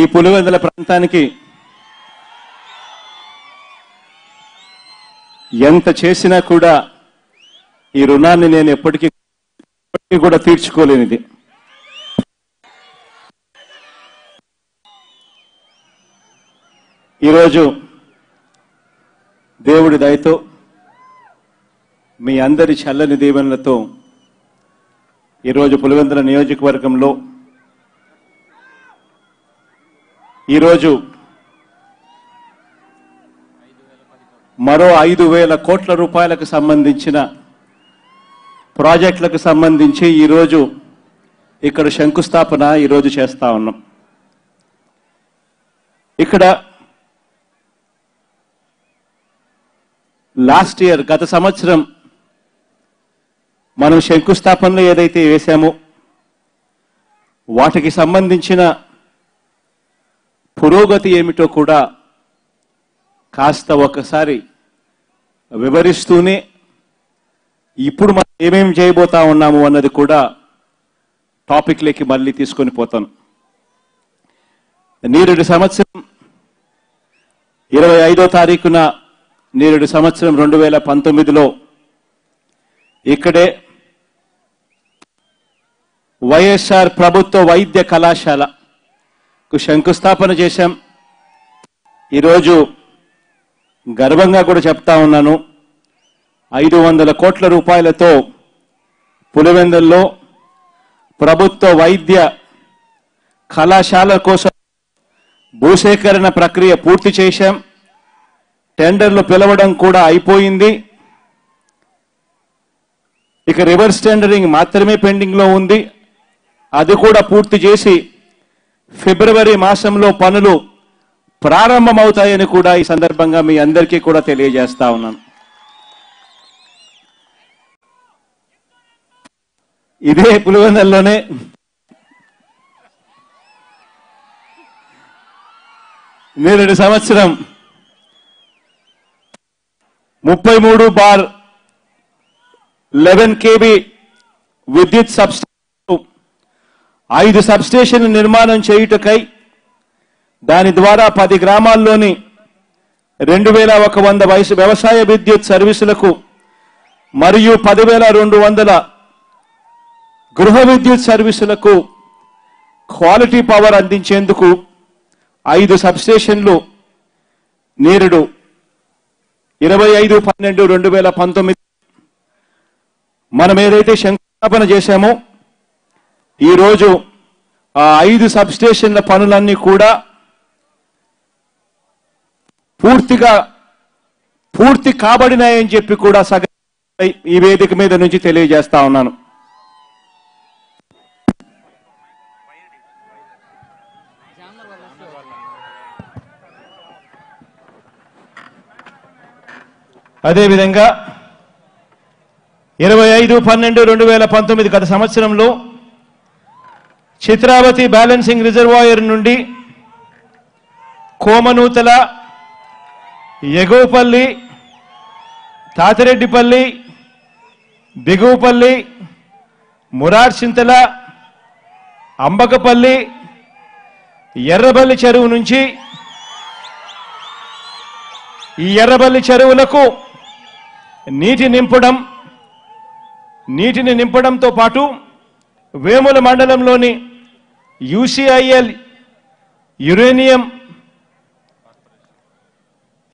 ఈ పులివెందుల ప్రాంతానికి ఎంత చేసినా కూడా ఈ రుణాన్ని నేను ఎప్పటికీ కూడా తీర్చుకోలేనిది ఈరోజు దేవుడి దయతో మీ అందరి చల్లని దీవెనలతో ఈరోజు పులివెందుల నియోజకవర్గంలో ఈరోజు మరో ఐదు వేల కోట్ల రూపాయలకు సంబంధించిన ప్రాజెక్టులకు సంబంధించి ఈరోజు ఇక్కడ శంకుస్థాపన ఈరోజు చేస్తా ఉన్నాం ఇక్కడ లాస్ట్ ఇయర్ గత సంవత్సరం మనం శంకుస్థాపనలు ఏదైతే వేశామో వాటికి సంబంధించిన పురోగతి ఏమిటో కూడా కాస్త ఒకసారి వివరిస్తూనే ఇప్పుడు మనం ఏమేమి చేయబోతా ఉన్నాము అన్నది కూడా టాపిక్లోకి మళ్ళీ తీసుకొని పోతాను నేరుడు సంవత్సరం ఇరవై ఐదో తారీఖున నేరుడు సంవత్సరం రెండు వేల పంతొమ్మిదిలో ఇక్కడే వైఎస్ఆర్ ప్రభుత్వ వైద్య కళాశాల శంకుస్థాపన చేశాం ఈరోజు గర్వంగా కూడా చెప్తా ఉన్నాను ఐదు వందల కోట్ల రూపాయలతో పులివెందుల్లో ప్రభుత్వ వైద్య కళాశాల కోసం భూసేకరణ ప్రక్రియ పూర్తి చేశాం టెండర్లు పిలవడం కూడా అయిపోయింది ఇక రివర్స్ టెండరింగ్ మాత్రమే పెండింగ్లో ఉంది అది కూడా పూర్తి చేసి ఫిబ్రవరి మాసంలో పనులు ప్రారంభమవుతాయని కూడా ఈ సందర్భంగా మీ అందరికీ కూడా తెలియజేస్తా ఉన్నాను ఇదే పులివెందల్లోనే నేను సంవత్సరం ముప్పై మూడు బార్ లెవెన్ కేబీ విద్యుత్ సబ్స్టా ఐదు సబ్స్టేషన్ నిర్మాణం చేయుటకై దాని ద్వారా పది గ్రామాల్లోని రెండు వేల ఒక వంద వయసు వ్యవసాయ విద్యుత్ సర్వీసులకు మరియు పదివేల రెండు వందల గృహ విద్యుత్ సర్వీసులకు క్వాలిటీ పవర్ అందించేందుకు ఐదు సబ్స్టేషన్లు నేరుడు ఇరవై ఐదు పన్నెండు రెండు వేల పంతొమ్మిది మనం ఏదైతే శంకుస్థాపన చేశామో ఈరోజు ఆ ఐదు సబ్స్టేషన్ల పనులన్నీ కూడా పూర్తిగా పూర్తి కాబడినాయని చెప్పి కూడా సగ ఈ వేదిక మీద నుంచి తెలియజేస్తా ఉన్నాను అదేవిధంగా ఇరవై ఐదు పన్నెండు రెండు వేల పంతొమ్మిది గత సంవత్సరంలో చిత్రావతి బ్యాలెన్సింగ్ రిజర్వాయర్ నుండి కోమనూతల ఎగువపల్లి తాతిరెడ్డిపల్లి దిగువపల్లి మురార్చింతల అంబకపల్లి ఎర్రబల్లి చెరువు నుంచి ఈ ఎర్రబల్లి చెరువులకు నీటి నింపడం నీటిని నింపడంతో పాటు వేముల మండలంలోని UCIL uranium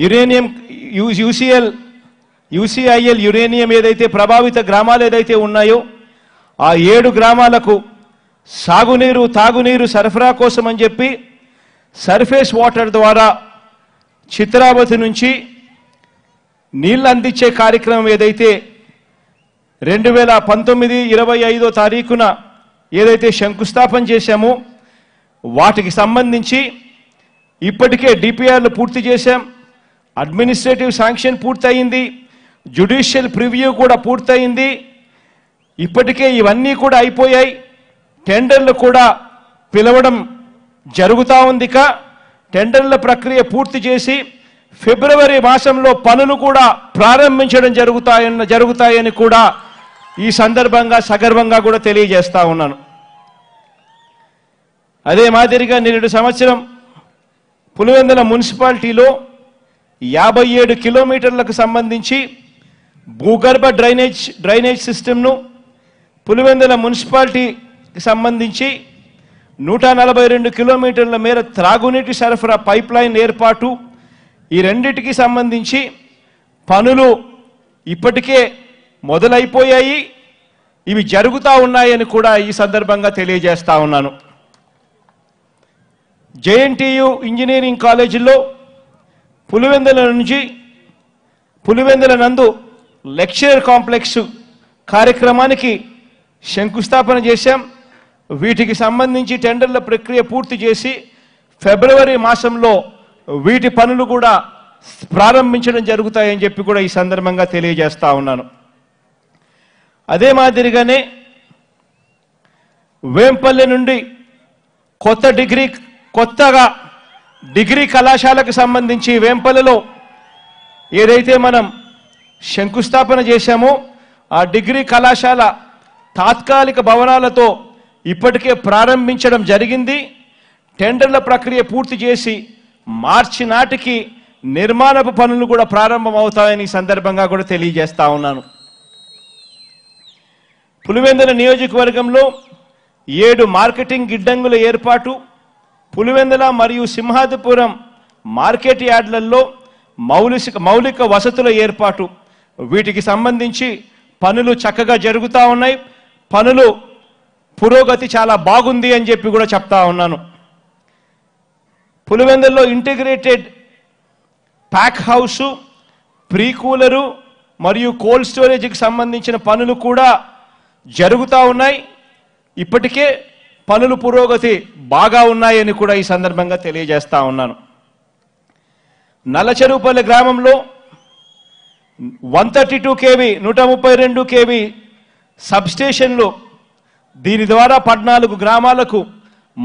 uranium UCL UCIL uranium ఏదైతే ప్రభావిత గ్రామాలు ఏదైతే ఉన్నాయో ఆ ఏడు గ్రామాలకు సాగునీరు తాగునీరు సరఫరా కోసం అని చెప్పి సర్ఫేస్ వాటర్ ద్వారా చిత్రావతి నుంచి నీళ్ళు అందించే కార్యక్రమం ఏదైతే రెండు వేల పంతొమ్మిది ఇరవై ఐదో తారీఖున ఏదైతే శంకుస్థాపన చేశామో వాటికి సంబంధించి ఇప్పటికే డిపిఆర్లు పూర్తి చేశాం అడ్మినిస్ట్రేటివ్ శాంక్షన్ పూర్తయింది జ్యుడిషియల్ ప్రివ్యూ కూడా పూర్తయింది ఇప్పటికే ఇవన్నీ కూడా అయిపోయాయి టెండర్లు కూడా పిలవడం జరుగుతూ ఉంది ఇక టెండర్ల ప్రక్రియ పూర్తి చేసి ఫిబ్రవరి మాసంలో పనులు కూడా ప్రారంభించడం జరుగుతాయన్న జరుగుతాయని కూడా ఈ సందర్భంగా సగర్వంగా కూడా తెలియజేస్తా ఉన్నాను అదే మాదిరిగా నిన్నటి సంవత్సరం పులివెందుల మున్సిపాలిటీలో యాభై ఏడు కిలోమీటర్లకు సంబంధించి భూగర్భ డ్రైనేజ్ డ్రైనేజ్ సిస్టమ్ను పులివెందుల మున్సిపాలిటీకి సంబంధించి నూట నలభై రెండు కిలోమీటర్ల మేర త్రాగునీటి సరఫరా పైప్ లైన్ ఏర్పాటు ఈ రెండింటికి సంబంధించి పనులు ఇప్పటికే మొదలైపోయాయి ఇవి జరుగుతూ ఉన్నాయని కూడా ఈ సందర్భంగా తెలియజేస్తా ఉన్నాను జేఎన్టీయు ఇంజనీరింగ్ కాలేజీలో పులివెందుల నుంచి పులివెందుల నందు లెక్చరర్ కాంప్లెక్స్ కార్యక్రమానికి శంకుస్థాపన చేశాం వీటికి సంబంధించి టెండర్ల ప్రక్రియ పూర్తి చేసి ఫిబ్రవరి మాసంలో వీటి పనులు కూడా ప్రారంభించడం జరుగుతాయని చెప్పి కూడా ఈ సందర్భంగా తెలియజేస్తా ఉన్నాను అదే మాదిరిగానే వేంపల్లి నుండి కొత్త డిగ్రీ కొత్తగా డిగ్రీ కళాశాలకు సంబంధించి వేంపల్లిలో ఏదైతే మనం శంకుస్థాపన చేశామో ఆ డిగ్రీ కళాశాల తాత్కాలిక భవనాలతో ఇప్పటికే ప్రారంభించడం జరిగింది టెండర్ల ప్రక్రియ పూర్తి చేసి మార్చి నాటికి నిర్మాణపు పనులు కూడా ప్రారంభమవుతాయని సందర్భంగా కూడా తెలియజేస్తా ఉన్నాను పులివెందుల నియోజకవర్గంలో ఏడు మార్కెటింగ్ గిడ్డంగుల ఏర్పాటు పులివెందుల మరియు సింహాదిపురం మార్కెట్ యార్డ్లలో మౌలిక మౌలిక వసతుల ఏర్పాటు వీటికి సంబంధించి పనులు చక్కగా జరుగుతూ ఉన్నాయి పనులు పురోగతి చాలా బాగుంది అని చెప్పి కూడా చెప్తా ఉన్నాను పులివెందుల్లో ఇంటిగ్రేటెడ్ ప్యాక్ హౌసు ప్రీకూలరు మరియు కోల్డ్ స్టోరేజ్కి సంబంధించిన పనులు కూడా జరుగుతూ ఉన్నాయి ఇప్పటికే పనులు పురోగతి బాగా ఉన్నాయని కూడా ఈ సందర్భంగా తెలియజేస్తా ఉన్నాను నల్లచెరువుపల్లి గ్రామంలో వన్ థర్టీ టూ కేవీ నూట ముప్పై రెండు కేవీ సబ్స్టేషన్లు దీని ద్వారా పద్నాలుగు గ్రామాలకు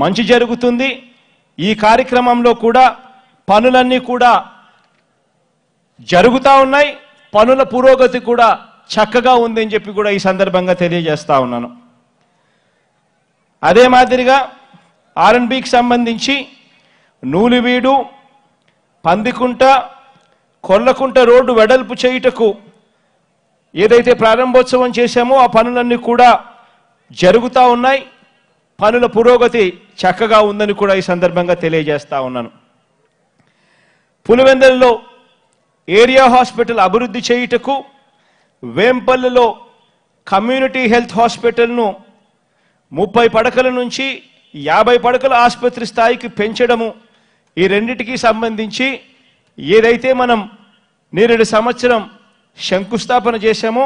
మంచి జరుగుతుంది ఈ కార్యక్రమంలో కూడా పనులన్నీ కూడా జరుగుతూ ఉన్నాయి పనుల పురోగతి కూడా చక్కగా ఉందని చెప్పి కూడా ఈ సందర్భంగా తెలియజేస్తా ఉన్నాను అదే మాదిరిగా ఆర్ఎన్బికి సంబంధించి నూలివీడు పందికుంట కొల్లకుంట రోడ్డు వెడల్పు చేయుటకు ఏదైతే ప్రారంభోత్సవం చేశామో ఆ పనులన్నీ కూడా జరుగుతూ ఉన్నాయి పనుల పురోగతి చక్కగా ఉందని కూడా ఈ సందర్భంగా తెలియజేస్తా ఉన్నాను పులివెందల్లో ఏరియా హాస్పిటల్ అభివృద్ధి చేయుటకు వేంపల్లిలో కమ్యూనిటీ హెల్త్ హాస్పిటల్ను ముప్పై పడకల నుంచి యాభై పడకల ఆసుపత్రి స్థాయికి పెంచడము ఈ రెండింటికి సంబంధించి ఏదైతే మనం నేరెడు సంవత్సరం శంకుస్థాపన చేశామో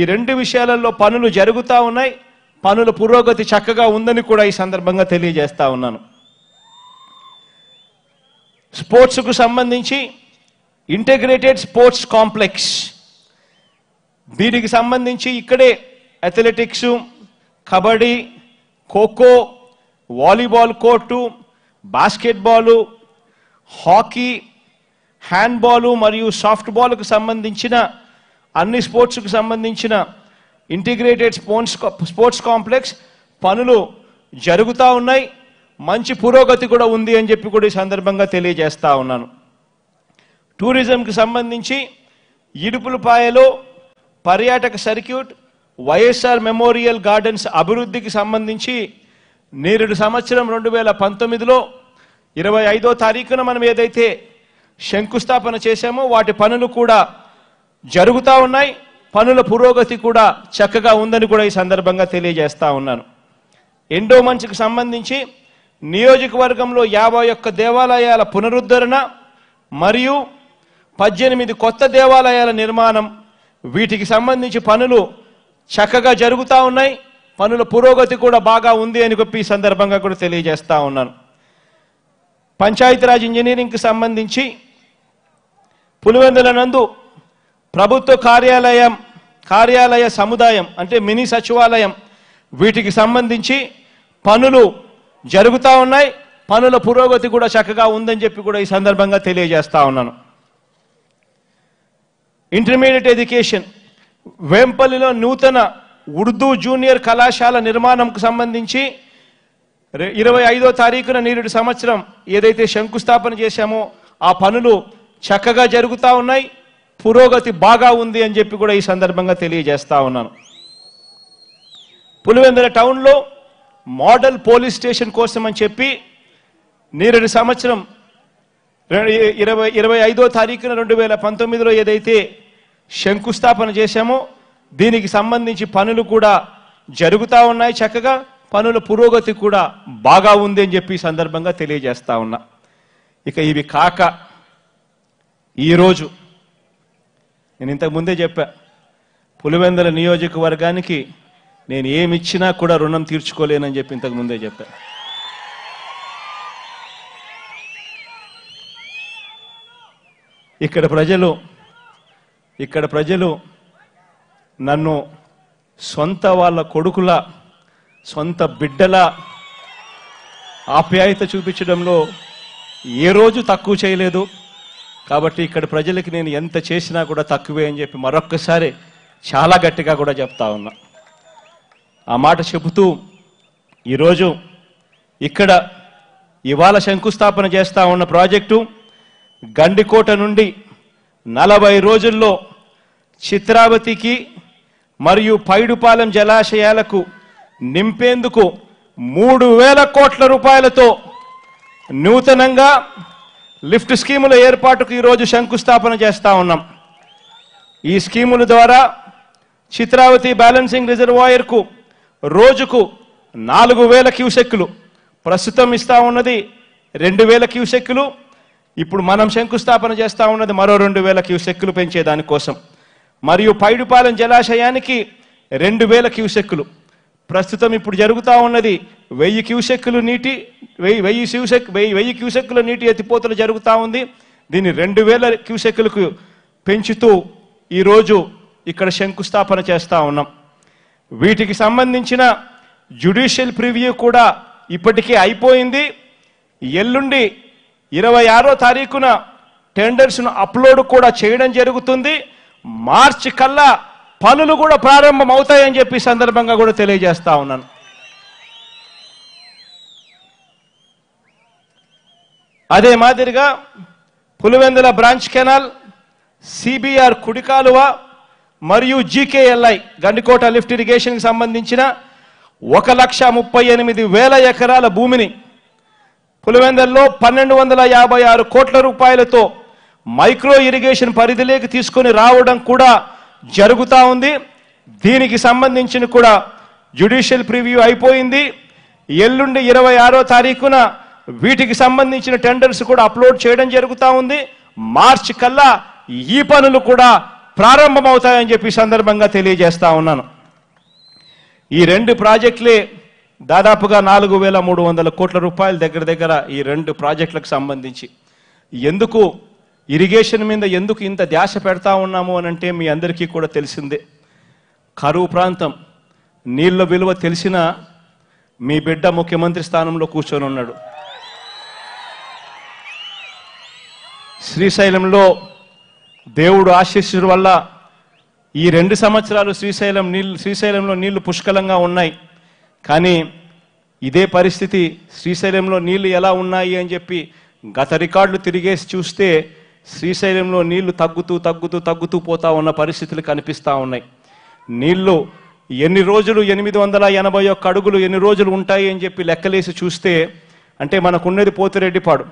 ఈ రెండు విషయాలలో పనులు జరుగుతూ ఉన్నాయి పనుల పురోగతి చక్కగా ఉందని కూడా ఈ సందర్భంగా తెలియజేస్తా ఉన్నాను స్పోర్ట్స్కు సంబంధించి ఇంటగ్రేటెడ్ స్పోర్ట్స్ కాంప్లెక్స్ దీనికి సంబంధించి ఇక్కడే athletics kabaddi kho kho volleyball court basketball hockey handball మరియు సాఫ్ట్బాల్కు సంబంధించిన అన్ని స్పోర్ట్స్కు సంబంధించిన ఇంటిగ్రేటెడ్ స్పోర్ట్స్ స్పోర్ట్స్ కాంప్లెక్స్ పనులు జరుగుతూ ఉన్నాయి మంచి పురోగతి కూడా ఉంది అని చెప్పి కూడా ఈ సందర్భంగా తెలియజేస్తా ఉన్నాను టూరిజంకి సంబంధించి ఇడుపులపాయలో పర్యాటక సర్క్యూట్ వైఎస్ఆర్ మెమోరియల్ గార్డెన్స్ అభివృద్ధికి సంబంధించి నేరుడు సంవత్సరం రెండు వేల పంతొమ్మిదిలో ఇరవై ఐదో తారీఖున మనం ఏదైతే శంకుస్థాపన చేశామో వాటి పనులు కూడా జరుగుతూ ఉన్నాయి పనుల పురోగతి కూడా చక్కగా ఉందని కూడా ఈ సందర్భంగా తెలియజేస్తా ఉన్నాను ఎండో మంచికి సంబంధించి నియోజకవర్గంలో యాభై ఒక్క దేవాలయాల పునరుద్ధరణ మరియు పద్దెనిమిది కొత్త దేవాలయాల నిర్మాణం వీటికి సంబంధించి పనులు చక్కగా జరుగుతూ ఉన్నాయి పనుల పురోగతి కూడా బాగా ఉంది అని చెప్పి ఈ సందర్భంగా కూడా తెలియజేస్తూ ఉన్నాను పంచాయతీరాజ్ ఇంజనీరింగ్కి సంబంధించి పులివెందుల నందు ప్రభుత్వ కార్యాలయం కార్యాలయ సముదాయం అంటే మినీ సచివాలయం వీటికి సంబంధించి పనులు జరుగుతూ ఉన్నాయి పనుల పురోగతి కూడా చక్కగా ఉందని చెప్పి కూడా ఈ సందర్భంగా తెలియజేస్తూ ఉన్నాను ఇంటర్మీడియట్ ఎడ్యుకేషన్ వేంపల్లిలో నూతన ఉర్దూ జూనియర్ కళాశాల నిర్మాణంకు సంబంధించి ఇరవై ఐదో తారీఖున నేరుడు సంవత్సరం ఏదైతే శంకుస్థాపన చేశామో ఆ పనులు చక్కగా జరుగుతూ ఉన్నాయి పురోగతి బాగా ఉంది అని చెప్పి కూడా ఈ సందర్భంగా తెలియజేస్తా ఉన్నాను పులివెందుల టౌన్లో మోడల్ పోలీస్ స్టేషన్ కోసం అని చెప్పి నేరుడు సంవత్సరం ఇరవై ఇరవై ఐదో తారీఖున రెండు వేల పంతొమ్మిదిలో ఏదైతే శంకుస్థాపన చేశామో దీనికి సంబంధించి పనులు కూడా జరుగుతూ ఉన్నాయి చక్కగా పనుల పురోగతి కూడా బాగా ఉంది అని చెప్పి సందర్భంగా తెలియజేస్తా ఉన్నా ఇక ఇవి కాక ఈరోజు నేను ఇంతకుముందే చెప్పా పులివెందుల నియోజకవర్గానికి నేను ఏమిచ్చినా కూడా రుణం తీర్చుకోలేనని చెప్పి ఇంతకుముందే చెప్పా ఇక్కడ ప్రజలు ఇక్కడ ప్రజలు నన్ను సొంత వాళ్ళ కొడుకుల సొంత బిడ్డల ఆప్యాయత చూపించడంలో ఏ రోజు తక్కువ చేయలేదు కాబట్టి ఇక్కడ ప్రజలకి నేను ఎంత చేసినా కూడా తక్కువే అని చెప్పి మరొక్కసారి చాలా గట్టిగా కూడా చెప్తా ఉన్నా ఆ మాట చెబుతూ ఈరోజు ఇక్కడ ఇవాళ శంకుస్థాపన చేస్తూ ఉన్న ప్రాజెక్టు గండికోట నుండి నలభై రోజుల్లో చిత్రావతికి మరియు పైడుపాలెం జలాశయాలకు నింపేందుకు మూడు వేల కోట్ల రూపాయలతో నూతనంగా లిఫ్ట్ స్కీముల ఏర్పాటుకు ఈరోజు శంకుస్థాపన చేస్తూ ఉన్నాం ఈ స్కీముల ద్వారా చిత్రావతి బ్యాలెన్సింగ్ రిజర్వాయర్కు రోజుకు నాలుగు వేల క్యూసెక్కులు ప్రస్తుతం ఇస్తా ఉన్నది రెండు వేల క్యూసెక్కులు ఇప్పుడు మనం శంకుస్థాపన చేస్తూ ఉన్నది మరో రెండు వేల క్యూసెక్కులు పెంచేదానికోసం మరియు పైడుపాలెం జలాశయానికి రెండు వేల క్యూసెక్కులు ప్రస్తుతం ఇప్పుడు జరుగుతూ ఉన్నది వెయ్యి క్యూసెక్కులు నీటి వెయ్యి వెయ్యి క్యూసెక్ వెయ్యి వెయ్యి క్యూసెక్కుల నీటి ఎత్తిపోతలు జరుగుతూ ఉంది దీన్ని రెండు వేల క్యూసెక్కులకు పెంచుతూ ఈరోజు ఇక్కడ శంకుస్థాపన చేస్తూ ఉన్నాం వీటికి సంబంధించిన జ్యుడిషియల్ ప్రివ్యూ కూడా ఇప్పటికే అయిపోయింది ఎల్లుండి ఇరవై ఆరో తారీఖున టెండర్స్ను అప్లోడ్ కూడా చేయడం జరుగుతుంది మార్చి కల్లా పనులు కూడా ప్రారంభం అవుతాయని చెప్పి సందర్భంగా కూడా తెలియజేస్తా ఉన్నాను అదే మాదిరిగా పులివెందుల బ్రాంచ్ కెనాల్ సిబిఆర్ కుడికాలువ మరియు జీకేఎల్ఐ గండికోట లిఫ్ట్ ఇరిగేషన్కి సంబంధించిన ఒక లక్ష ముప్పై ఎనిమిది వేల ఎకరాల భూమిని పులివెందల్లో పన్నెండు వందల యాభై ఆరు కోట్ల రూపాయలతో మైక్రో ఇరిగేషన్ పరిధిలోకి తీసుకొని రావడం కూడా జరుగుతూ ఉంది దీనికి సంబంధించిన కూడా జ్యుడిషియల్ ప్రివ్యూ అయిపోయింది ఎల్లుండి ఇరవై ఆరో తారీఖున వీటికి సంబంధించిన టెండర్స్ కూడా అప్లోడ్ చేయడం జరుగుతూ ఉంది మార్చ్ కల్లా ఈ పనులు కూడా ప్రారంభమవుతాయని చెప్పి సందర్భంగా తెలియజేస్తా ఉన్నాను ఈ రెండు ప్రాజెక్టులే దాదాపుగా నాలుగు వేల మూడు వందల కోట్ల రూపాయల దగ్గర దగ్గర ఈ రెండు ప్రాజెక్టులకు సంబంధించి ఎందుకు ఇరిగేషన్ మీద ఎందుకు ఇంత ధ్యాస పెడతా ఉన్నాము అని అంటే మీ అందరికీ కూడా తెలిసిందే కరువు ప్రాంతం నీళ్ళ విలువ తెలిసిన మీ బిడ్డ ముఖ్యమంత్రి స్థానంలో కూర్చొని ఉన్నాడు శ్రీశైలంలో దేవుడు ఆశీస్సుల వల్ల ఈ రెండు సంవత్సరాలు శ్రీశైలం నీళ్ళు శ్రీశైలంలో నీళ్లు పుష్కలంగా ఉన్నాయి కానీ ఇదే పరిస్థితి శ్రీశైలంలో నీళ్లు ఎలా ఉన్నాయి అని చెప్పి గత రికార్డులు తిరిగేసి చూస్తే శ్రీశైలంలో నీళ్లు తగ్గుతూ తగ్గుతూ తగ్గుతూ పోతా ఉన్న పరిస్థితులు కనిపిస్తూ ఉన్నాయి నీళ్లు ఎన్ని రోజులు ఎనిమిది వందల ఎనభై ఒక్క అడుగులు ఎన్ని రోజులు ఉంటాయి అని చెప్పి లెక్కలేసి చూస్తే అంటే మనకున్నది పోతిరెడ్డిపాడు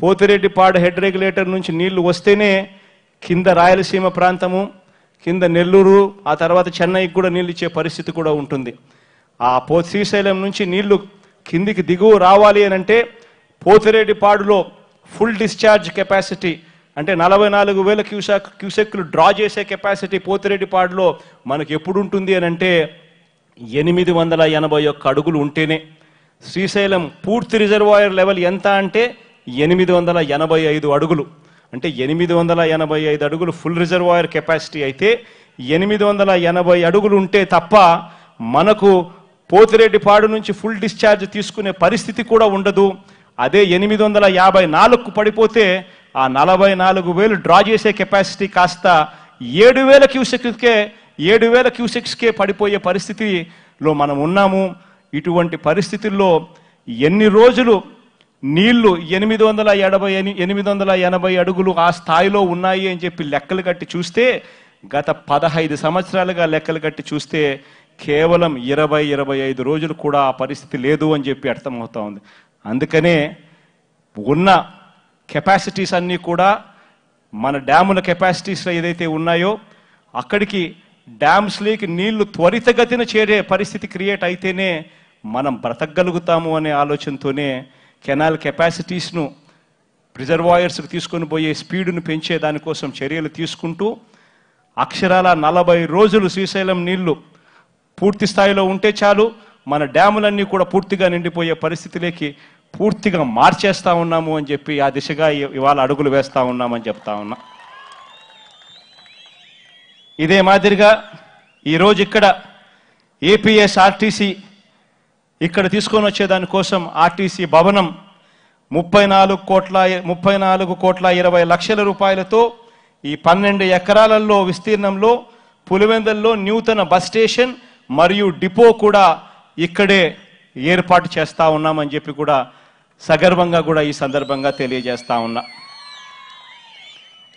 పోతిరెడ్డిపాడు హెడ్ రెగ్యులేటర్ నుంచి నీళ్లు వస్తేనే కింద రాయలసీమ ప్రాంతము కింద నెల్లూరు ఆ తర్వాత చెన్నైకి కూడా నీళ్ళు ఇచ్చే పరిస్థితి కూడా ఉంటుంది ఆ పో శ్రీశైలం నుంచి నీళ్లు కిందికి దిగువ రావాలి అని అంటే పోతిరెడ్డిపాడులో ఫుల్ డిశ్చార్జ్ కెపాసిటీ అంటే నలభై నాలుగు వేల క్యూసా క్యూసెక్లు డ్రా చేసే కెపాసిటీ పోతిరెడ్డిపాడులో మనకు ఎప్పుడు ఉంటుంది అని అంటే ఎనిమిది వందల ఎనభై ఒక్క అడుగులు ఉంటేనే శ్రీశైలం పూర్తి రిజర్వాయర్ లెవెల్ ఎంత అంటే ఎనిమిది వందల ఎనభై ఐదు అడుగులు అంటే ఎనిమిది వందల ఎనభై ఐదు అడుగులు ఫుల్ రిజర్వాయర్ కెపాసిటీ అయితే ఎనిమిది వందల ఎనభై అడుగులు ఉంటే తప్ప మనకు పోతిరెడ్డి పాడు నుంచి ఫుల్ డిశ్చార్జ్ తీసుకునే పరిస్థితి కూడా ఉండదు అదే ఎనిమిది వందల యాభై నాలుగుకు పడిపోతే ఆ నలభై నాలుగు వేలు డ్రా చేసే కెపాసిటీ కాస్త ఏడు వేల క్యూసెక్స్కే ఏడు వేల క్యూసెక్స్కే పడిపోయే పరిస్థితిలో మనం ఉన్నాము ఇటువంటి పరిస్థితుల్లో ఎన్ని రోజులు నీళ్లు ఎనిమిది వందల ఎనభై ఎనిమిది వందల ఎనభై అడుగులు ఆ స్థాయిలో ఉన్నాయి అని చెప్పి లెక్కలు కట్టి చూస్తే గత పదహైదు సంవత్సరాలుగా లెక్కలు కట్టి చూస్తే కేవలం ఇరవై ఇరవై ఐదు రోజులు కూడా ఆ పరిస్థితి లేదు అని చెప్పి అర్థమవుతా ఉంది అందుకనే ఉన్న కెపాసిటీస్ అన్నీ కూడా మన డ్యాముల కెపాసిటీస్ ఏదైతే ఉన్నాయో అక్కడికి డ్యామ్స్లోకి నీళ్లు త్వరితగతిన చేరే పరిస్థితి క్రియేట్ అయితేనే మనం బ్రతకగలుగుతాము అనే ఆలోచనతోనే కెనాల్ కెపాసిటీస్ను ప్రిజర్వాయర్స్కి తీసుకొని పోయే స్పీడ్ను పెంచే దానికోసం చర్యలు తీసుకుంటూ అక్షరాల నలభై రోజులు శ్రీశైలం నీళ్లు పూర్తి స్థాయిలో ఉంటే చాలు మన డ్యాములన్నీ కూడా పూర్తిగా నిండిపోయే పరిస్థితిలోకి పూర్తిగా మార్చేస్తా ఉన్నాము అని చెప్పి ఆ దిశగా ఇవాళ అడుగులు వేస్తూ ఉన్నామని చెప్తా ఉన్నా ఇదే మాదిరిగా ఈరోజు ఇక్కడ ఏపీఎస్ ఆర్టీసీ ఇక్కడ తీసుకొని వచ్చేదాని కోసం ఆర్టీసీ భవనం ముప్పై నాలుగు కోట్ల ముప్పై నాలుగు కోట్ల ఇరవై లక్షల రూపాయలతో ఈ పన్నెండు ఎకరాలలో విస్తీర్ణంలో పులివెందల్లో నూతన బస్ స్టేషన్ మరియు డిపో కూడా ఇక్కడే ఏర్పాటు చేస్తూ ఉన్నామని చెప్పి కూడా సగర్వంగా కూడా ఈ సందర్భంగా తెలియజేస్తూ ఉన్నా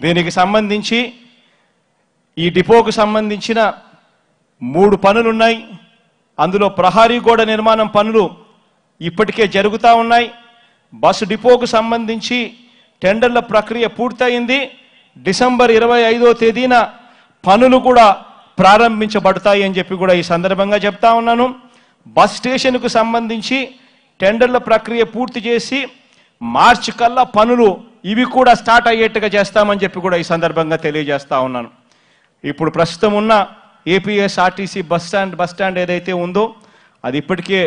దీనికి సంబంధించి ఈ డిపోకు సంబంధించిన మూడు పనులు ఉన్నాయి అందులో ప్రహారీ గోడ నిర్మాణం పనులు ఇప్పటికే జరుగుతూ ఉన్నాయి బస్సు డిపోకు సంబంధించి టెండర్ల ప్రక్రియ పూర్తయింది డిసెంబర్ ఇరవై ఐదో తేదీన పనులు కూడా ప్రారంభించబడతాయి అని చెప్పి కూడా ఈ సందర్భంగా చెప్తా ఉన్నాను బస్ స్టేషన్కు సంబంధించి టెండర్ల ప్రక్రియ పూర్తి చేసి మార్చి కల్లా పనులు ఇవి కూడా స్టార్ట్ అయ్యేట్టుగా చేస్తామని చెప్పి కూడా ఈ సందర్భంగా తెలియజేస్తా ఉన్నాను ఇప్పుడు ప్రస్తుతం ఉన్న APSRTC bus stand bus stand ఏదైతే ఉందో అది ఇప్పటికే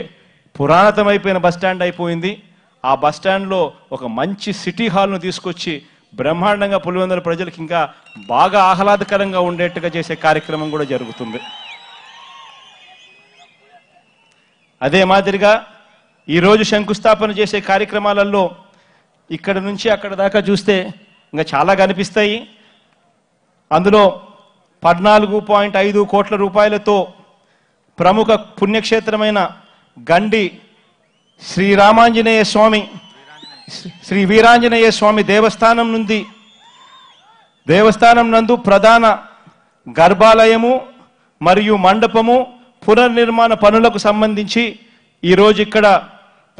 పురాతనమైపోయిన బస్ స్టాండ్ అయిపోయింది ఆ బస్ స్టాండ్లో ఒక మంచి సిటీ హాల్ను తీసుకొచ్చి బ్రహ్మాండంగా పులివెందుల ప్రజలకు ఇంకా బాగా ఆహ్లాదకరంగా ఉండేట్టుగా చేసే కార్యక్రమం కూడా జరుగుతుంది అదే మాదిరిగా ఈరోజు శంకుస్థాపన చేసే కార్యక్రమాలలో ఇక్కడ నుంచి అక్కడ దాకా చూస్తే ఇంకా చాలా కనిపిస్తాయి అందులో పద్నాలుగు పాయింట్ ఐదు కోట్ల రూపాయలతో ప్రముఖ పుణ్యక్షేత్రమైన గండి శ్రీరామాంజనేయ స్వామి శ్రీ వీరాంజనేయ స్వామి దేవస్థానం నుండి దేవస్థానం నందు ప్రధాన గర్భాలయము మరియు మండపము పునర్నిర్మాణ పనులకు సంబంధించి ఈరోజు ఇక్కడ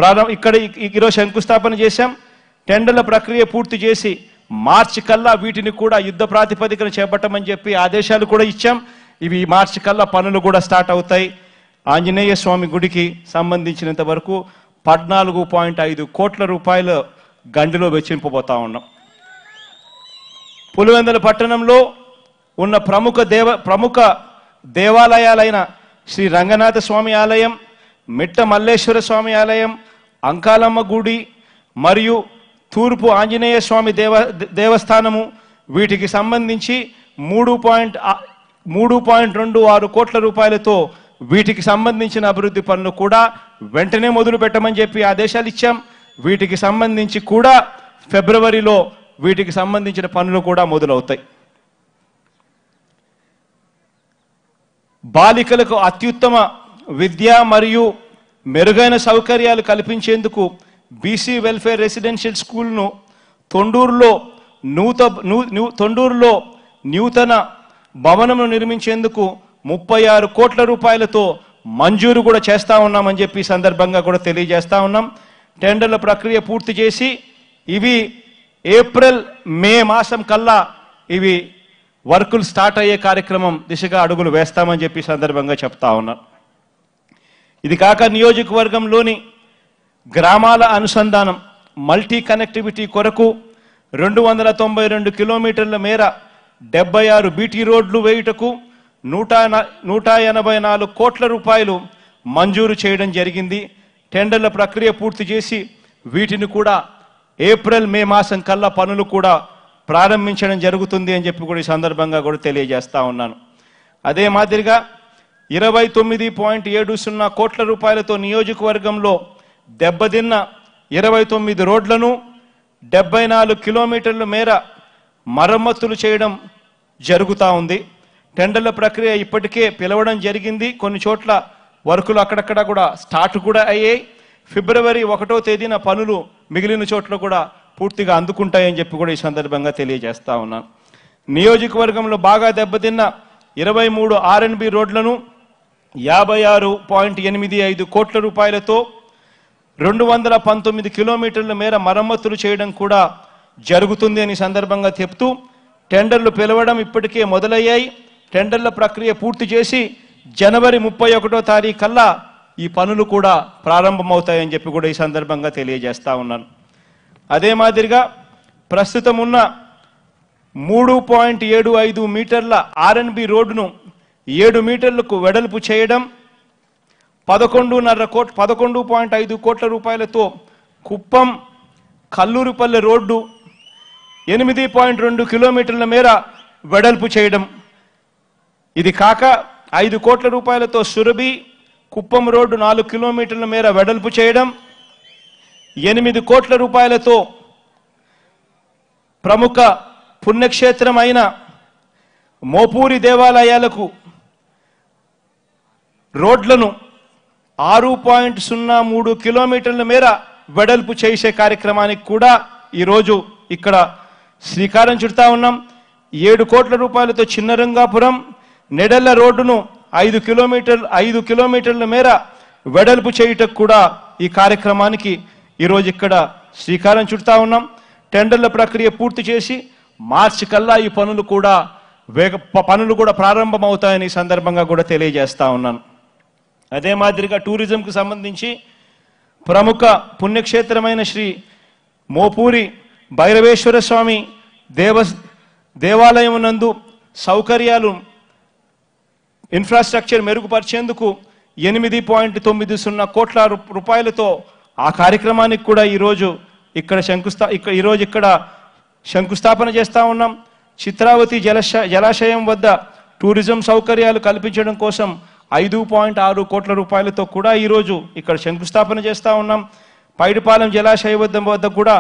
ప్రారం ఇక్కడ ఈరోజు శంకుస్థాపన చేశాం టెండర్ల ప్రక్రియ పూర్తి చేసి మార్చి కల్లా వీటిని కూడా యుద్ధ ప్రాతిపదికన చేపట్టమని చెప్పి ఆదేశాలు కూడా ఇచ్చాం ఇవి మార్చి కల్లా పనులు కూడా స్టార్ట్ అవుతాయి ఆంజనేయ స్వామి గుడికి సంబంధించినంత వరకు పద్నాలుగు పాయింట్ ఐదు కోట్ల రూపాయలు గండిలో వెచ్చింపబోతా ఉన్నాం పులివెందుల పట్టణంలో ఉన్న ప్రముఖ దేవ ప్రముఖ దేవాలయాలైన శ్రీ రంగనాథ స్వామి ఆలయం మిట్ట మల్లేశ్వర స్వామి ఆలయం అంకాలమ్మ గుడి మరియు తూర్పు ఆంజనేయ స్వామి దేవ దేవస్థానము వీటికి సంబంధించి మూడు పాయింట్ మూడు పాయింట్ రెండు ఆరు కోట్ల రూపాయలతో వీటికి సంబంధించిన అభివృద్ధి పనులు కూడా వెంటనే మొదలు పెట్టమని చెప్పి ఆదేశాలు ఇచ్చాం వీటికి సంబంధించి కూడా ఫిబ్రవరిలో వీటికి సంబంధించిన పనులు కూడా మొదలవుతాయి బాలికలకు అత్యుత్తమ విద్య మరియు మెరుగైన సౌకర్యాలు కల్పించేందుకు బీసీ వెల్ఫేర్ రెసిడెన్షియల్ స్కూల్ను తొండూరులో నూత తొండూరులో నూతన భవనమును నిర్మించేందుకు ముప్పై ఆరు కోట్ల రూపాయలతో మంజూరు కూడా చేస్తూ ఉన్నామని చెప్పి సందర్భంగా కూడా తెలియజేస్తూ ఉన్నాం టెండర్ల ప్రక్రియ పూర్తి చేసి ఇవి ఏప్రిల్ మే మాసం కల్లా ఇవి వర్కులు స్టార్ట్ అయ్యే కార్యక్రమం దిశగా అడుగులు వేస్తామని చెప్పి సందర్భంగా చెప్తా ఉన్నా ఇది కాక నియోజకవర్గంలోని గ్రామాల అనుసంధానం మల్టీ కనెక్టివిటీ కొరకు రెండు వందల తొంభై రెండు కిలోమీటర్ల మేర డెబ్బై ఆరు బీటీ రోడ్లు వేయుటకు నూట నూట ఎనభై నాలుగు కోట్ల రూపాయలు మంజూరు చేయడం జరిగింది టెండర్ల ప్రక్రియ పూర్తి చేసి వీటిని కూడా ఏప్రిల్ మే మాసం కల్లా పనులు కూడా ప్రారంభించడం జరుగుతుంది అని చెప్పి కూడా ఈ సందర్భంగా కూడా తెలియజేస్తా ఉన్నాను అదే మాదిరిగా ఇరవై తొమ్మిది పాయింట్ ఏడు సున్నా కోట్ల రూపాయలతో నియోజకవర్గంలో దెబ్బతిన్న ఇరవై తొమ్మిది రోడ్లను డెబ్బై నాలుగు కిలోమీటర్ల మేర మరమ్మతులు చేయడం జరుగుతూ ఉంది టెండర్ల ప్రక్రియ ఇప్పటికే పిలవడం జరిగింది కొన్ని చోట్ల వర్కులు అక్కడక్కడ కూడా స్టార్ట్ కూడా అయ్యాయి ఫిబ్రవరి ఒకటో తేదీన పనులు మిగిలిన చోట్ల కూడా పూర్తిగా అందుకుంటాయని చెప్పి కూడా ఈ సందర్భంగా తెలియజేస్తా ఉన్నాను నియోజకవర్గంలో బాగా దెబ్బతిన్న ఇరవై మూడు ఆర్ఎన్బి రోడ్లను యాభై ఆరు పాయింట్ ఎనిమిది ఐదు కోట్ల రూపాయలతో రెండు వందల పంతొమ్మిది కిలోమీటర్ల మేర మరమ్మతులు చేయడం కూడా జరుగుతుంది అని సందర్భంగా చెప్తూ టెండర్లు పిలవడం ఇప్పటికే మొదలయ్యాయి టెండర్ల ప్రక్రియ పూర్తి చేసి జనవరి ముప్పై ఒకటో తారీఖల్లా ఈ పనులు కూడా ప్రారంభమవుతాయని చెప్పి కూడా ఈ సందర్భంగా తెలియజేస్తా ఉన్నాను అదే మాదిరిగా ప్రస్తుతం ఉన్న మూడు పాయింట్ ఏడు ఐదు మీటర్ల ఆర్ఎన్బి రోడ్డును ఏడు మీటర్లకు వెడల్పు చేయడం పదకొండున్నర కోట్ పదకొండు పాయింట్ ఐదు కోట్ల రూపాయలతో కుప్పం కల్లూరుపల్లె రోడ్డు ఎనిమిది పాయింట్ రెండు కిలోమీటర్ల మేర వెడల్పు చేయడం ఇది కాక ఐదు కోట్ల రూపాయలతో సురభి కుప్పం రోడ్డు నాలుగు కిలోమీటర్ల మేర వెడల్పు చేయడం ఎనిమిది కోట్ల రూపాయలతో ప్రముఖ పుణ్యక్షేత్రం అయిన మోపూరి దేవాలయాలకు రోడ్లను ఆరు పాయింట్ సున్నా మూడు కిలోమీటర్ల మేర వెడల్పు చేసే కార్యక్రమానికి కూడా ఈరోజు ఇక్కడ శ్రీకారం చుడతా ఉన్నాం ఏడు కోట్ల రూపాయలతో చిన్నరంగాపురం నెడల్ల రోడ్డును ఐదు కిలోమీటర్లు ఐదు కిలోమీటర్ల మేర వెడల్పు చేయుటకు కూడా ఈ కార్యక్రమానికి ఈరోజు ఇక్కడ శ్రీకారం చుడతా ఉన్నాం టెండర్ల ప్రక్రియ పూర్తి చేసి మార్చి కల్లా ఈ పనులు కూడా వేగ పనులు కూడా ప్రారంభమవుతాయని సందర్భంగా కూడా తెలియజేస్తా ఉన్నాను అదే మాదిరిగా టూరిజంకు సంబంధించి ప్రముఖ పుణ్యక్షేత్రమైన శ్రీ మోపూరి భైరవేశ్వర స్వామి దేవ దేవాలయం నందు సౌకర్యాలు ఇన్ఫ్రాస్ట్రక్చర్ మెరుగుపరిచేందుకు ఎనిమిది పాయింట్ తొమ్మిది సున్నా కోట్ల రూపాయలతో ఆ కార్యక్రమానికి కూడా ఈరోజు ఇక్కడ శంకుస్థా ఇక్కడ ఈరోజు ఇక్కడ శంకుస్థాపన చేస్తూ ఉన్నాం చిత్రావతి జలశ జలాశయం వద్ద టూరిజం సౌకర్యాలు కల్పించడం కోసం ఐదు పాయింట్ ఆరు కోట్ల రూపాయలతో కూడా ఈరోజు ఇక్కడ శంకుస్థాపన చేస్తూ ఉన్నాం పైడిపాలెం జలాశయ వద్ద వద్ద కూడా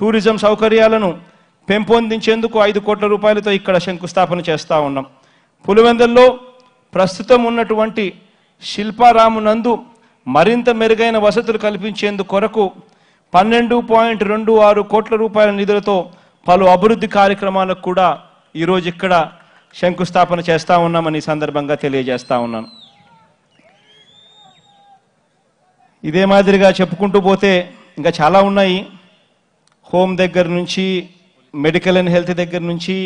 టూరిజం సౌకర్యాలను పెంపొందించేందుకు ఐదు కోట్ల రూపాయలతో ఇక్కడ శంకుస్థాపన చేస్తూ ఉన్నాం పులివెందల్లో ప్రస్తుతం ఉన్నటువంటి శిల్పారామునందు మరింత మెరుగైన వసతులు కల్పించేందు కొరకు పన్నెండు పాయింట్ రెండు ఆరు కోట్ల రూపాయల నిధులతో పలు అభివృద్ధి కార్యక్రమాలకు కూడా ఈరోజు ఇక్కడ శంకుస్థాపన చేస్తూ ఉన్నామని సందర్భంగా తెలియజేస్తూ ఉన్నాను ఇదే మాదిరిగా చెప్పుకుంటూ పోతే ఇంకా చాలా ఉన్నాయి హోమ్ దగ్గర నుంచి మెడికల్ అండ్ హెల్త్ దగ్గర నుంచి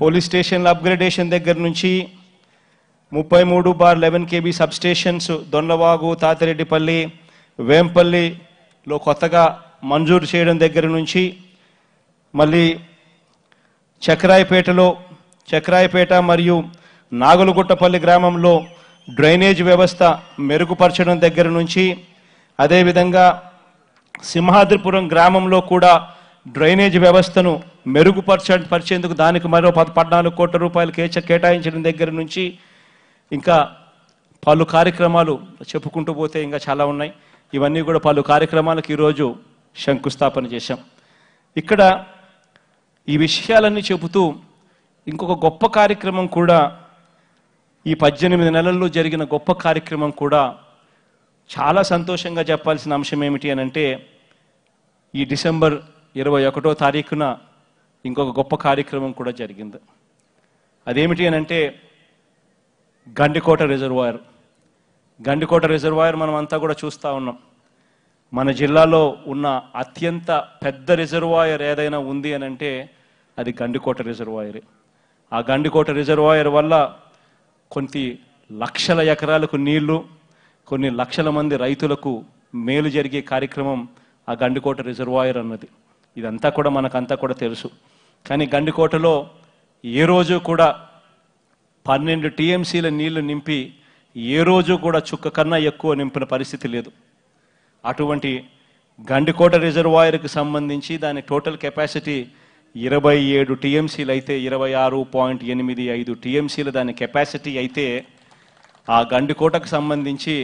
పోలీస్ స్టేషన్ల అప్గ్రేడేషన్ దగ్గర నుంచి ముప్పై మూడు bar eleven KV substations Donnavagu Thathireddipalli వేంపల్లిలో కొత్తగా మంజూరు చేయడం దగ్గర నుంచి మళ్ళీ చక్రాయపేటలో చక్రాయపేట మరియు నాగులగుట్టపల్లి గ్రామంలో డ్రైనేజ్ వ్యవస్థ మెరుగుపరచడం దగ్గర నుంచి అదేవిధంగా సింహాద్రిపురం గ్రామంలో కూడా డ్రైనేజ్ వ్యవస్థను మెరుగుపరచ పరిచేందుకు దానికి మరో పద్నాలుగు కోట్ల రూపాయలు కేటాయించడం దగ్గర నుంచి ఇంకా పలు కార్యక్రమాలు చెప్పుకుంటూ పోతే ఇంకా చాలా ఉన్నాయి ఇవన్నీ కూడా పలు కార్యక్రమాలకు ఈరోజు శంకుస్థాపన చేశాం ఇక్కడ ఈ విషయాలన్నీ చెబుతూ ఇంకొక గొప్ప కార్యక్రమం కూడా ఈ పద్దెనిమిది నెలల్లో జరిగిన గొప్ప కార్యక్రమం కూడా చాలా సంతోషంగా చెప్పాల్సిన అంశం ఏమిటి అని అంటే ఈ డిసెంబర్ ఇరవై ఒకటో తారీఖున ఇంకొక గొప్ప కార్యక్రమం కూడా జరిగింది అదేమిటి అని అంటే గండికోట రిజర్వాయర్ గండికోట రిజర్వాయర్ మనం అంతా కూడా చూస్తూ ఉన్నాం మన జిల్లాలో ఉన్న అత్యంత పెద్ద రిజర్వాయర్ ఏదైనా ఉంది అని అంటే అది గండికోట రిజర్వాయరే ఆ గండికోట రిజర్వాయర్ వల్ల కొన్ని లక్షల ఎకరాలకు నీళ్లు కొన్ని లక్షల మంది రైతులకు మేలు జరిగే కార్యక్రమం ఆ గండికోట రిజర్వాయర్ అన్నది ఇదంతా కూడా మనకంతా కూడా తెలుసు కానీ గండికోటలో ఏ రోజు కూడా పన్నెండు టీఎంసీల నీళ్లు నింపి ఏ రోజు కూడా చుక్క కన్నా ఎక్కువ నింపిన పరిస్థితి లేదు అటువంటి గండికోట రిజర్వాయర్కి సంబంధించి దాని టోటల్ కెపాసిటీ ఇరవై ఏడు టీఎంసీలు అయితే ఇరవై ఆరు పాయింట్ ఎనిమిది ఐదు టీఎంసీలు దాని కెపాసిటీ అయితే ఆ గండికోటకు సంబంధించి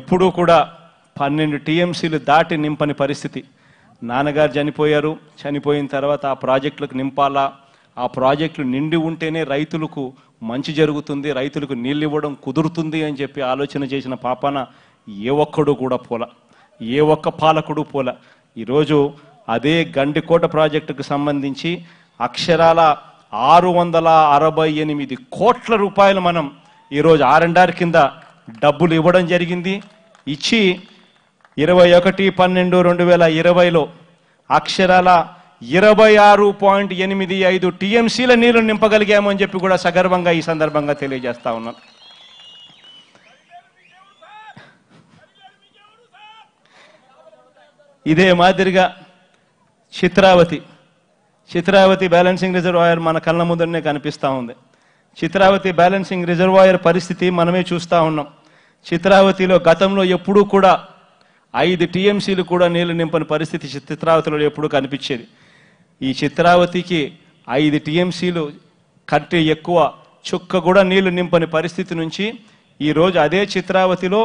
ఎప్పుడూ కూడా పన్నెండు టీఎంసీలు దాటి నింపని పరిస్థితి నాన్నగారు చనిపోయారు చనిపోయిన తర్వాత ఆ ప్రాజెక్టులకు నింపాలా ఆ ప్రాజెక్టులు నిండి ఉంటేనే రైతులకు మంచి జరుగుతుంది రైతులకు నీళ్ళు ఇవ్వడం కుదురుతుంది అని చెప్పి ఆలోచన చేసిన పాపాన ఏ ఒక్కడు కూడా పోల ఏ ఒక్క పాలకుడు పోల ఈరోజు అదే గండికోట ప్రాజెక్టుకు సంబంధించి అక్షరాల ఆరు వందల అరవై ఎనిమిది కోట్ల రూపాయలు మనం ఈరోజు ఆర్ఎండ్ఆర్ కింద డబ్బులు ఇవ్వడం జరిగింది ఇచ్చి ఇరవై ఒకటి పన్నెండు రెండు వేల ఇరవైలో అక్షరాల ఇరవై ఆరు పాయింట్ ఎనిమిది ఐదు టీఎంసీల నీరు నింపగలిగామని చెప్పి కూడా సగర్వంగా ఈ సందర్భంగా తెలియజేస్తా ఉన్నాను ఇదే మాదిరిగా చిత్రావతి చిత్రావతి బ్యాలెన్సింగ్ రిజర్వాయర్ మన కళ్ళ ముందునే కనిపిస్తూ ఉంది చిత్రావతి బ్యాలెన్సింగ్ రిజర్వాయర్ పరిస్థితి మనమే చూస్తూ ఉన్నాం చిత్రావతిలో గతంలో ఎప్పుడూ కూడా ఐదు టీఎంసీలు కూడా నీళ్లు నింపని పరిస్థితి చిత్రావతిలో ఎప్పుడూ కనిపించేది ఈ చిత్రావతికి ఐదు టీఎంసీలు కంటే ఎక్కువ చుక్క కూడా నీళ్లు నింపని పరిస్థితి నుంచి ఈరోజు అదే చిత్రావతిలో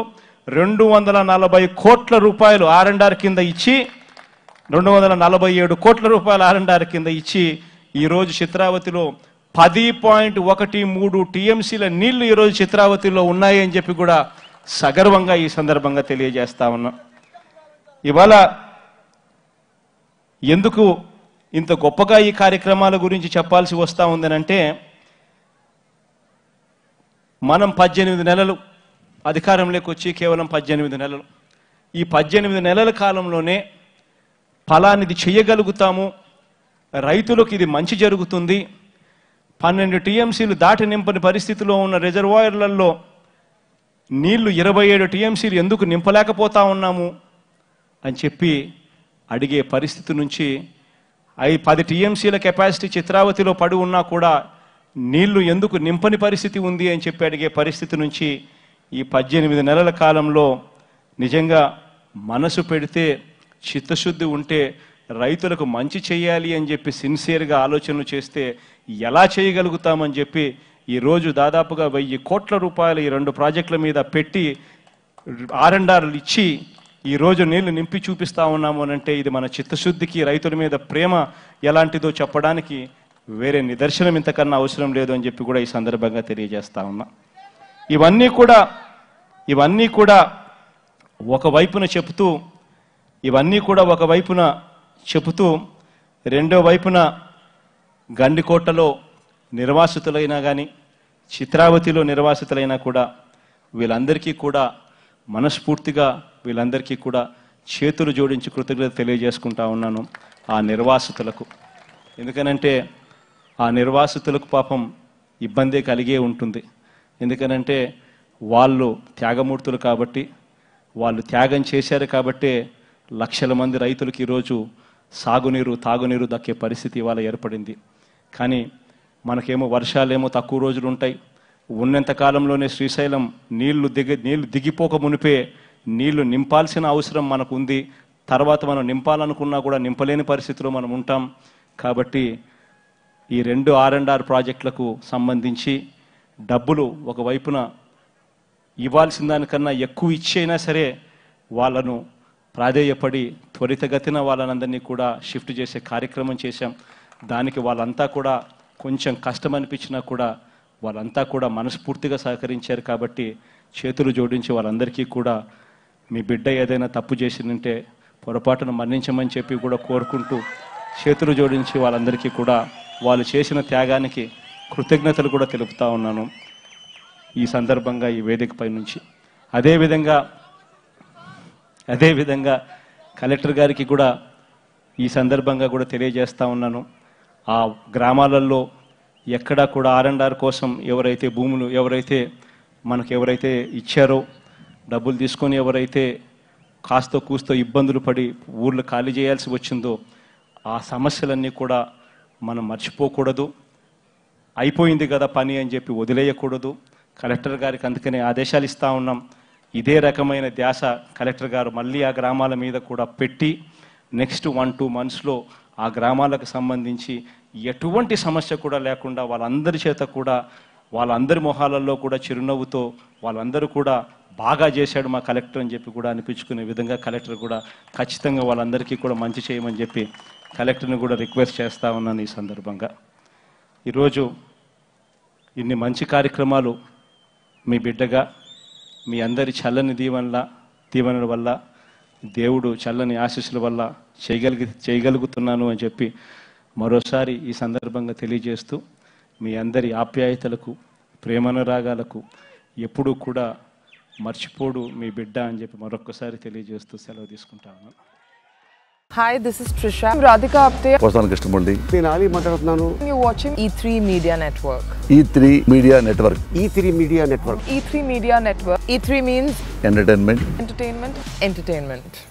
రెండు వందల నలభై కోట్ల రూపాయలు ఆర్ఎండ్ఆర్ కింద ఇచ్చి రెండు వందల నలభై ఏడు కోట్ల రూపాయలు ఆర్ఎండ్ఆర్ కింద ఇచ్చి ఈరోజు చిత్రావతిలో పది పాయింట్ ఒకటి మూడు టీఎంసీల నీళ్లు ఈరోజు చిత్రావతిలో ఉన్నాయని చెప్పి కూడా సగర్వంగా ఈ సందర్భంగా తెలియజేస్తా ఉన్నాం ఇవాళ ఎందుకు ఇంత గొప్పగా ఈ కార్యక్రమాల గురించి చెప్పాల్సి వస్తూ ఉందనంటే మనం పద్దెనిమిది నెలలు అధికారంలోకి వచ్చి కేవలం పద్దెనిమిది నెలలు ఈ పద్దెనిమిది నెలల కాలంలోనే ఫలానిది చేయగలుగుతాము రైతులకు ఇది మంచి జరుగుతుంది పన్నెండు టీఎంసీలు దాటి నింపని పరిస్థితిలో ఉన్న రిజర్వాయర్లలో నీళ్లు ఇరవై ఏడు టీఎంసీలు ఎందుకు నింపలేకపోతా ఉన్నాము అని చెప్పి అడిగే పరిస్థితి నుంచి అవి పది టీఎంసీల కెపాసిటీ చిత్రావతిలో పడి ఉన్నా కూడా నీళ్లు ఎందుకు నింపని పరిస్థితి ఉంది అని చెప్పి అడిగే పరిస్థితి నుంచి ఈ పద్దెనిమిది నెలల కాలంలో నిజంగా మనసు పెడితే చిత్తశుద్ధి ఉంటే రైతులకు మంచి చేయాలి అని చెప్పి సిన్సియర్గా ఆలోచనలు చేస్తే ఎలా చేయగలుగుతామని చెప్పి ఈరోజు దాదాపుగా వెయ్యి కోట్ల రూపాయలు ఈ రెండు ప్రాజెక్టుల మీద పెట్టి ఆర్ అండ్ ఆర్లు ఇచ్చి ఈరోజు నీళ్లు నింపి చూపిస్తా ఉన్నాము అంటే ఇది మన చిత్తశుద్ధికి రైతుల మీద ప్రేమ ఎలాంటిదో చెప్పడానికి వేరే నిదర్శనం ఇంతకన్నా అవసరం లేదు అని చెప్పి కూడా ఈ సందర్భంగా తెలియజేస్తా ఉన్నా ఇవన్నీ కూడా ఇవన్నీ కూడా ఒకవైపున చెబుతూ ఇవన్నీ కూడా ఒకవైపున చెబుతూ రెండో వైపున గండికోటలో నిర్వాసితులైనా కానీ చిత్రావతిలో నిర్వాసితులైనా కూడా వీళ్ళందరికీ కూడా మనస్ఫూర్తిగా వీళ్ళందరికీ కూడా చేతులు జోడించి కృతజ్ఞత తెలియజేసుకుంటా ఉన్నాను ఆ నిర్వాసితులకు ఎందుకనంటే ఆ నిర్వాసితులకు పాపం ఇబ్బంది కలిగే ఉంటుంది ఎందుకనంటే వాళ్ళు త్యాగమూర్తులు కాబట్టి వాళ్ళు త్యాగం చేశారు కాబట్టే లక్షల మంది రైతులకు ఈరోజు సాగునీరు తాగునీరు దక్కే పరిస్థితి ఇవాళ ఏర్పడింది కానీ మనకేమో వర్షాలేమో తక్కువ రోజులు ఉంటాయి ఉన్నంత కాలంలోనే శ్రీశైలం నీళ్లు దిగి నీళ్లు దిగిపోక మునిపే నీళ్లు నింపాల్సిన అవసరం మనకు ఉంది తర్వాత మనం నింపాలనుకున్నా కూడా నింపలేని పరిస్థితిలో మనం ఉంటాం కాబట్టి ఈ రెండు ఆర్ అండ్ ఆర్ ప్రాజెక్టులకు సంబంధించి డబ్బులు ఒకవైపున ఇవ్వాల్సిన దానికన్నా ఎక్కువ ఇచ్చైనా సరే వాళ్ళను ప్రాధేయపడి త్వరితగతిన వాళ్ళనందరినీ కూడా షిఫ్ట్ చేసే కార్యక్రమం చేశాం దానికి వాళ్ళంతా కూడా కొంచెం కష్టం అనిపించినా కూడా వాళ్ళంతా కూడా మనస్ఫూర్తిగా సహకరించారు కాబట్టి చేతులు జోడించి వాళ్ళందరికీ కూడా మీ బిడ్డ ఏదైనా తప్పు చేసిందంటే పొరపాటును మరణించమని చెప్పి కూడా కోరుకుంటూ చేతులు జోడించి వాళ్ళందరికీ కూడా వాళ్ళు చేసిన త్యాగానికి కృతజ్ఞతలు కూడా తెలుపుతా ఉన్నాను ఈ సందర్భంగా ఈ వేదికపై నుంచి అదేవిధంగా అదేవిధంగా కలెక్టర్ గారికి కూడా ఈ సందర్భంగా కూడా తెలియజేస్తూ ఉన్నాను ఆ గ్రామాలలో ఎక్కడా కూడా ఆర్ అండ్ ఆర్ కోసం ఎవరైతే భూములు ఎవరైతే మనకు ఎవరైతే ఇచ్చారో డబ్బులు తీసుకొని ఎవరైతే కాస్త కూస్తో ఇబ్బందులు పడి ఊర్లు ఖాళీ చేయాల్సి వచ్చిందో ఆ సమస్యలన్నీ కూడా మనం మర్చిపోకూడదు అయిపోయింది కదా పని అని చెప్పి వదిలేయకూడదు కలెక్టర్ గారికి అందుకనే ఆదేశాలు ఇస్తూ ఉన్నాం ఇదే రకమైన ధ్యాస కలెక్టర్ గారు మళ్ళీ ఆ గ్రామాల మీద కూడా పెట్టి నెక్స్ట్ వన్ టూ మంత్స్లో ఆ గ్రామాలకు సంబంధించి ఎటువంటి సమస్య కూడా లేకుండా వాళ్ళందరి చేత కూడా వాళ్ళందరి మొహాలల్లో కూడా చిరునవ్వుతో వాళ్ళందరూ కూడా బాగా చేశాడు మా కలెక్టర్ అని చెప్పి కూడా అనిపించుకునే విధంగా కలెక్టర్ కూడా ఖచ్చితంగా వాళ్ళందరికీ కూడా మంచి చేయమని చెప్పి కలెక్టర్ని కూడా రిక్వెస్ట్ చేస్తూ ఉన్నాను ఈ సందర్భంగా ఈరోజు ఇన్ని మంచి కార్యక్రమాలు మీ బిడ్డగా మీ అందరి చల్లని దీవెనల దీవెనల వల్ల దేవుడు చల్లని ఆశీస్సుల వల్ల చేయగలిగి చేయగలుగుతున్నాను అని చెప్పి మరోసారి ఈ సందర్భంగా తెలియజేస్తూ మీ అందరి ఆప్యాయతలకు ప్రేమనురాగాలకు ఎప్పుడూ కూడా మర్చిపోడు మీ బిడ్డ అని చెప్పి మరొకసారి తెలియజేస్తూ సెలవు తీసుకుంటాను hi this is Trisha Radhika Apte Vasantha Krishnamurthy నేను ఆలి మాట్లాడుతున్నాను you watching E3 media network E3 media network E3 media network E3 media network E3 means entertainment entertainment entertainment